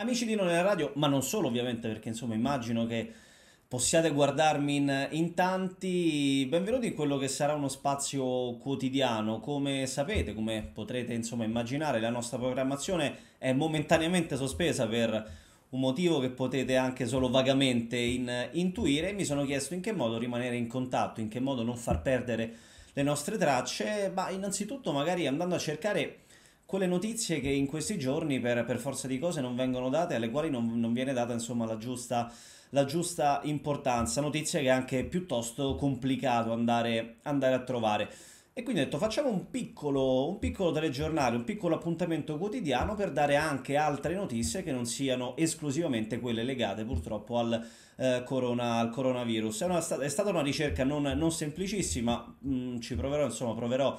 Amici di Non nella Radio, ma non solo ovviamente, perché insomma immagino che possiate guardarmi in, in, tanti. Benvenuti in quello che sarà uno spazio quotidiano. Come sapete, come potrete insomma immaginare, la nostra programmazione è momentaneamente sospesa per un motivo che potete anche solo vagamente in, intuire. Mi sono chiesto in che modo rimanere in contatto, in che modo non far perdere le nostre tracce, ma innanzitutto magari andando a cercare quelle notizie che in questi giorni per, per forza di cose non vengono date, alle quali non, non viene data insomma la giusta la giusta importanza, notizie che è anche piuttosto complicato andare, andare a trovare. E quindi ho detto facciamo un piccolo, un piccolo telegiornale, un piccolo appuntamento quotidiano per dare anche altre notizie che non siano esclusivamente quelle legate purtroppo al, eh, corona, al coronavirus. È, una, è, stata una ricerca non, non semplicissima, mm, ci proverò, insomma proverò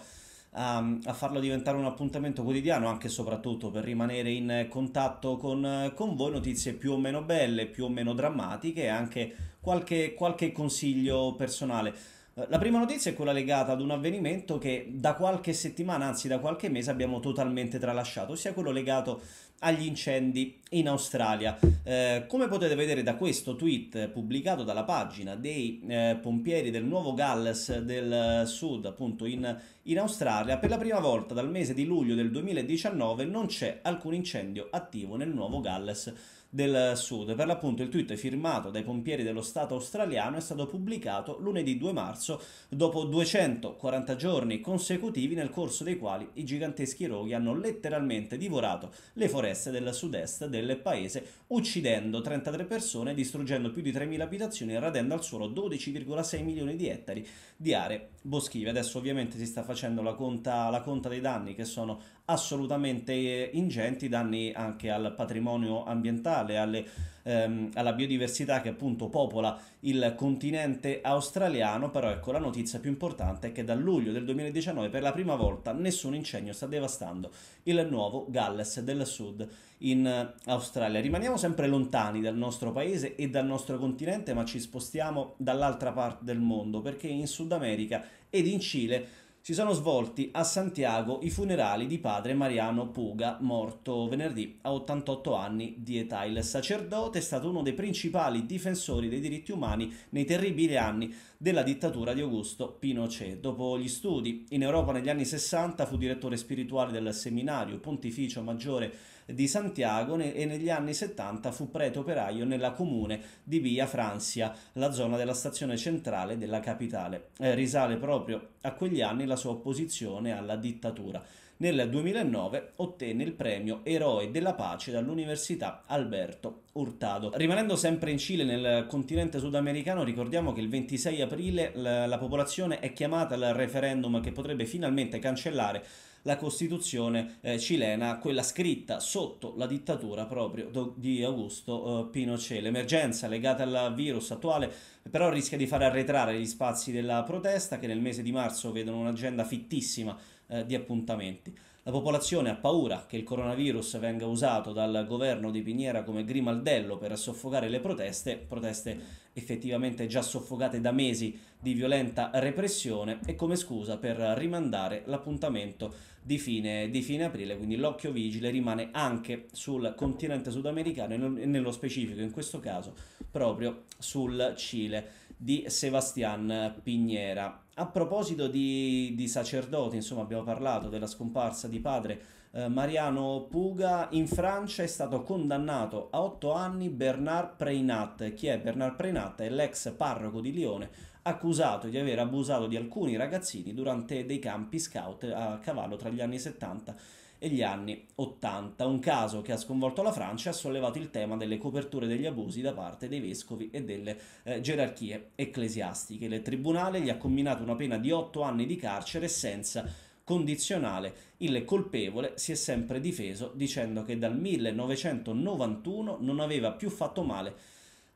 a, ehm, a, farlo diventare un appuntamento quotidiano, anche e soprattutto per rimanere in contatto con, con voi, notizie più o meno belle, più o meno drammatiche e anche qualche, qualche consiglio personale. Eh, la prima notizia è quella legata ad un avvenimento che da qualche settimana, anzi da qualche mese, abbiamo totalmente tralasciato, ossia quello legato agli incendi in Australia. Eh, come potete vedere da questo tweet pubblicato dalla pagina dei eh, pompieri del Nuovo Galles del Sud, appunto in, in, Australia, per la prima volta dal mese di luglio del 2019 non c'è alcun incendio attivo nel Nuovo Galles del Sud. Per l'appunto il tweet firmato dai pompieri dello Stato australiano è stato pubblicato lunedì 2 marzo dopo 240 giorni consecutivi nel corso dei quali i giganteschi roghi hanno letteralmente divorato le foreste del sud-est del del paese, uccidendo 33 persone, distruggendo più di 3.000 abitazioni e radendo al suolo 12,6 milioni di ettari di aree boschive. Adesso ovviamente si sta facendo la conta, la conta dei danni che sono assolutamente eh, ingenti danni anche al patrimonio ambientale, alle, ehm, alla biodiversità che appunto popola il continente australiano, però ecco la notizia più importante è che dal luglio del 2019 per la prima volta nessun incendio sta devastando il nuovo Galles del Sud in Australia. Rimaniamo sempre lontani dal nostro paese e dal nostro continente, ma ci spostiamo dall'altra parte del mondo perché in Sud America ed in Cile si sono svolti a Santiago i funerali di padre Mariano Puga, morto venerdì a 88 anni di età. Il sacerdote è stato uno dei principali difensori dei diritti umani nei terribili anni della dittatura di Augusto Pinochet. Dopo gli studi in Europa negli anni 60 fu direttore spirituale del seminario pontificio maggiore di Santiago e negli anni 70 fu prete operaio nella comune di Via Francia, la zona della stazione centrale della capitale. Eh, risale proprio a quegli anni la sua opposizione alla dittatura. Nel 2009 ottenne il premio Eroe della Pace dall'Università Alberto Hurtado. Rimanendo sempre in Cile, nel continente sudamericano, ricordiamo che il 26 aprile la, la popolazione è chiamata al referendum che potrebbe finalmente cancellare la Costituzione eh, cilena, quella scritta sotto la dittatura proprio do, di Augusto eh, Pinochet. L'emergenza legata al virus attuale però rischia di far arretrare gli spazi della protesta che nel mese di marzo vedono un'agenda fittissima eh, di appuntamenti. La popolazione ha paura che il coronavirus venga usato dal governo di Piniera come grimaldello per soffocare le proteste, proteste effettivamente già soffocate da mesi di violenta repressione e come scusa per rimandare l'appuntamento di fine, di fine aprile, quindi l'occhio vigile rimane anche sul continente sudamericano e nello specifico in questo caso proprio sul Cile di Sebastián Piñera. A proposito di, di sacerdoti, insomma, abbiamo parlato della scomparsa di padre eh, Mariano Puga. In Francia è stato condannato a otto anni Bernard Preinat. Chi è Bernard Preinat? È l'ex parroco di Lione, accusato di aver abusato di alcuni ragazzini durante dei campi scout a cavallo tra gli anni 70 e gli anni 80, un caso che ha sconvolto la Francia ha sollevato il tema delle coperture degli abusi da parte dei vescovi e delle eh, gerarchie ecclesiastiche. Il tribunale gli ha combinato una pena di 8 anni di carcere senza condizionale. Il colpevole si è sempre difeso dicendo che dal 1991 non aveva più fatto male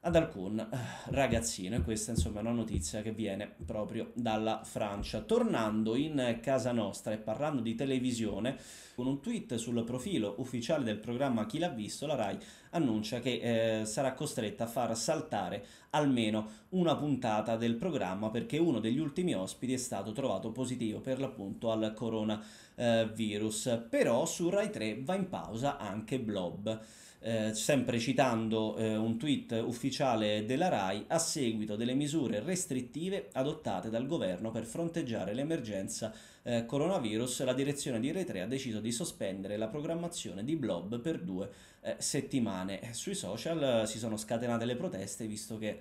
ad alcun eh, ragazzino e questa insomma è una notizia che viene proprio dalla Francia. Tornando in casa nostra e parlando di televisione, con un tweet sul profilo ufficiale del programma Chi l'ha visto, la RAI annuncia che eh, sarà costretta a far saltare almeno una puntata del programma perché uno degli ultimi ospiti è stato trovato positivo per l'appunto al coronavirus. Però su RAI 3 va in pausa anche Blob eh, sempre citando eh, un tweet ufficiale della RAI, a seguito delle misure restrittive adottate dal governo per fronteggiare l'emergenza eh, coronavirus, la direzione di 3 ha deciso di sospendere la programmazione di Blob per due eh, settimane. Sui social eh, si sono scatenate le proteste, visto che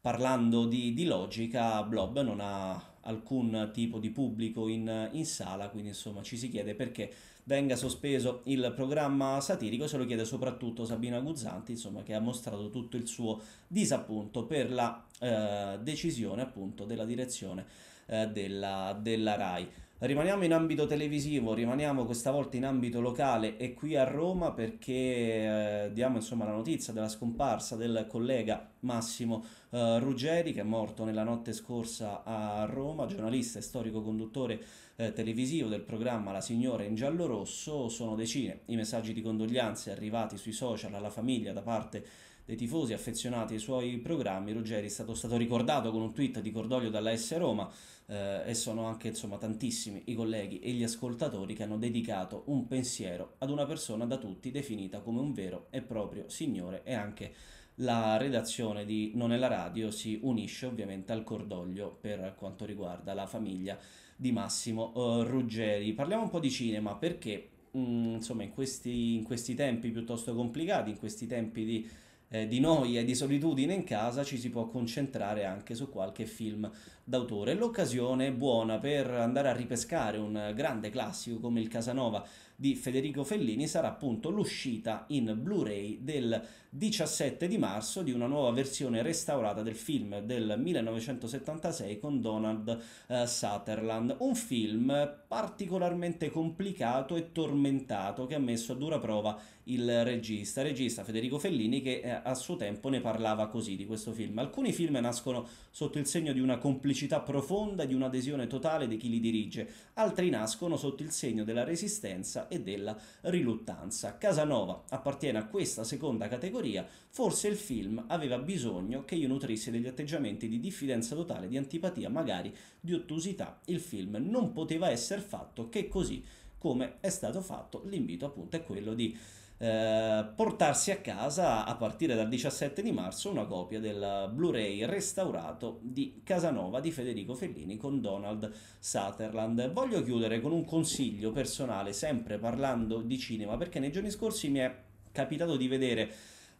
parlando di, di logica, Blob non ha alcun tipo di pubblico in, in, sala, quindi insomma ci si chiede perché venga sospeso il programma satirico, se lo chiede soprattutto Sabina Guzzanti, insomma, che ha mostrato tutto il suo disappunto per la eh, decisione appunto della direzione eh, della, della RAI. Rimaniamo in ambito televisivo, rimaniamo questa volta in ambito locale e qui a Roma perché eh, diamo insomma la notizia della scomparsa del collega Massimo eh, Ruggeri che è morto nella notte scorsa a Roma, giornalista e storico conduttore eh, televisivo del programma La Signora in giallo rosso. Sono decine i messaggi di condoglianze arrivati sui social alla famiglia da parte di dei tifosi affezionati ai suoi programmi, Ruggeri è stato, stato ricordato con un tweet di cordoglio dalla S Roma eh, e sono anche insomma, tantissimi i colleghi e gli ascoltatori che hanno dedicato un pensiero ad una persona da tutti definita come un vero e proprio signore e anche la redazione di Non è la radio si unisce ovviamente al cordoglio per quanto riguarda la famiglia di Massimo uh, Ruggeri. Parliamo un po' di cinema perché mm, insomma in questi, in questi tempi piuttosto complicati, in questi tempi di eh, di noia e di solitudine in casa ci si può concentrare anche su qualche film d'autore. L'occasione è buona per andare a ripescare un grande classico come il Casanova di Federico Fellini sarà appunto l'uscita in Blu-ray del 17 di marzo di una nuova versione restaurata del film del 1976 con Donald eh, Sutherland, un film particolarmente complicato e tormentato che ha messo a dura prova il regista, regista Federico Fellini che eh, a suo tempo ne parlava così di questo film. Alcuni film nascono sotto il segno di una complicità profonda, di un'adesione totale di chi li dirige, altri nascono sotto il segno della resistenza e della riluttanza. Casanova appartiene a questa seconda categoria, forse il film aveva bisogno che io nutrissi degli atteggiamenti di diffidenza totale, di antipatia, magari di ottusità. Il film non poteva essere fatto che così come è stato fatto, l'invito appunto è quello di eh, portarsi a casa a partire dal 17 di marzo una copia del Blu-ray restaurato di Casanova di Federico Fellini con Donald Sutherland. Voglio chiudere con un consiglio personale, sempre parlando di cinema, perché nei giorni scorsi mi è capitato di vedere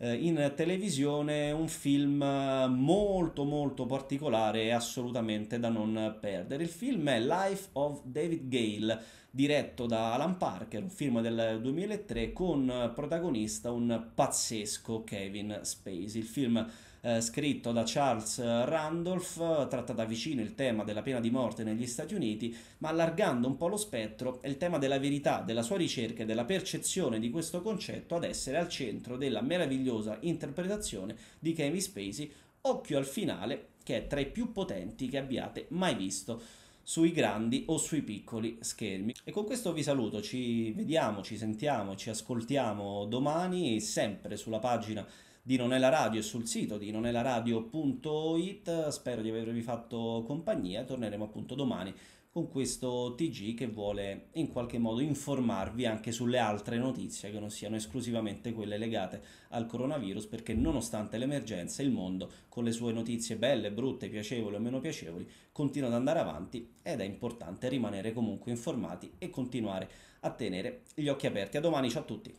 eh, in televisione un film molto molto particolare e assolutamente da non perdere. Il film è Life of David Gale, diretto da Alan Parker, un film del 2003 con protagonista un pazzesco Kevin Spacey. Il film eh, scritto da Charles eh, Randolph, tratta da vicino il tema della pena di morte negli Stati Uniti, ma allargando un po' lo spettro è il tema della verità, della sua ricerca e della percezione di questo concetto ad essere al centro della meravigliosa interpretazione di Kevin Spacey, occhio al finale, che è tra i più potenti che abbiate mai visto sui grandi o sui piccoli schermi. E con questo vi saluto, ci vediamo, ci sentiamo, ci ascoltiamo domani sempre sulla pagina di Non è la Radio e sul sito di nonelaradio.it. Spero di avervi fatto compagnia. Torneremo appunto domani con questo TG che vuole in qualche modo informarvi anche sulle altre notizie che non siano esclusivamente quelle legate al coronavirus, perché nonostante l'emergenza il mondo con le sue notizie belle, brutte, piacevoli o meno piacevoli continua ad andare avanti ed è importante rimanere comunque informati e continuare a tenere gli occhi aperti. A domani, ciao a tutti!